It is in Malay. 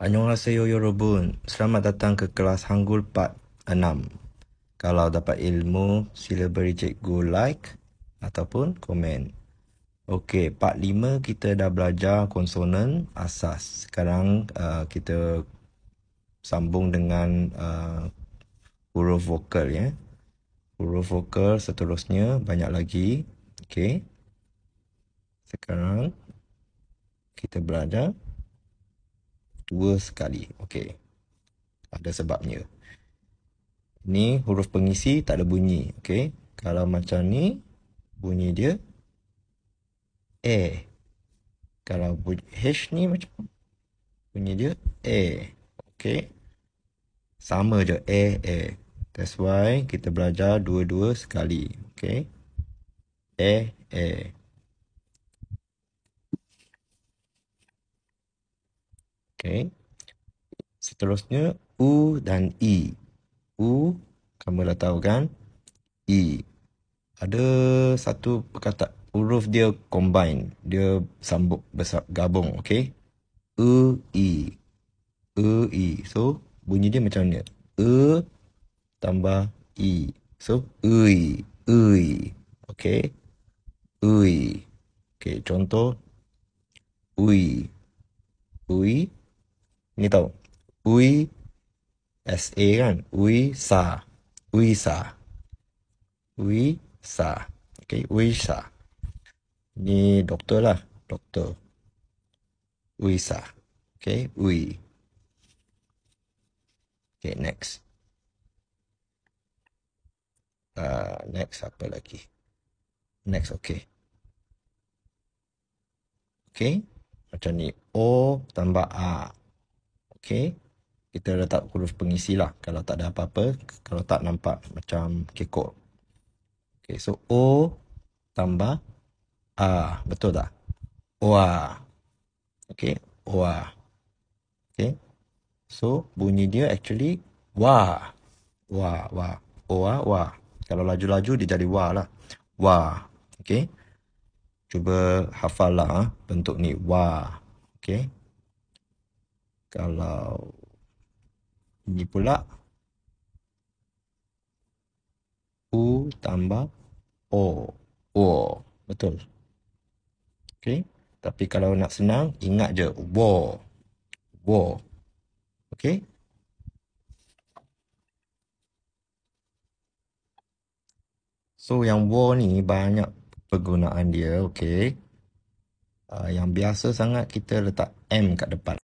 Annyeonghaseyo yorobun, selamat datang ke kelas Hangul part 6. Kalau dapat ilmu, sila beri cikgu like ataupun komen. Okey, part 5 kita dah belajar konsonan asas. Sekarang uh, kita sambung dengan uh, huruf vokal ya. Huruf vokal seterusnya banyak lagi. Okey. Sekarang kita belajar tua sekali. Okey. Ada sebabnya. Ni huruf pengisi tak ada bunyi. Okey. Kalau macam ni, bunyi dia. A. Kalau bunyi H ni macam Bunyi dia A. Okey. Sama je. A, A. That's why kita belajar dua-dua sekali. Okey. A, A. Okay. Seterusnya, U dan I. U, kamu dah tahu kan? I. Ada satu perkata huruf dia combine. Dia sambung, besar, gabung. Okay. U, I. U, I. So, bunyi dia macam ni. U e tambah I. So, U ui, ui. Okay. Ui. Okay, contoh. U Ui. U Ui ni tau ui s a kan ui sa ui sa ui sa okey ui sa ni doktor lah doktor ui sa okey ui okey next uh, next apa lagi next okey okey macam ni o tambah a okay, kita letak huruf pengisi lah. Kalau tak ada apa-apa, kalau tak nampak macam kekok. Okay, so O tambah A. Betul tak? OA. Okay, OA. Okay, so bunyi dia actually WA. WA, WA. OA, WA. Kalau laju-laju, dia jadi WA lah. WA. Okay, cuba hafal lah ha, bentuk ni. WA. Okay kalau ini pula U tambah O O betul ok tapi kalau nak senang ingat je wo wo ok so yang wo ni banyak penggunaan dia ok uh, ah, yang biasa sangat kita letak M kat depan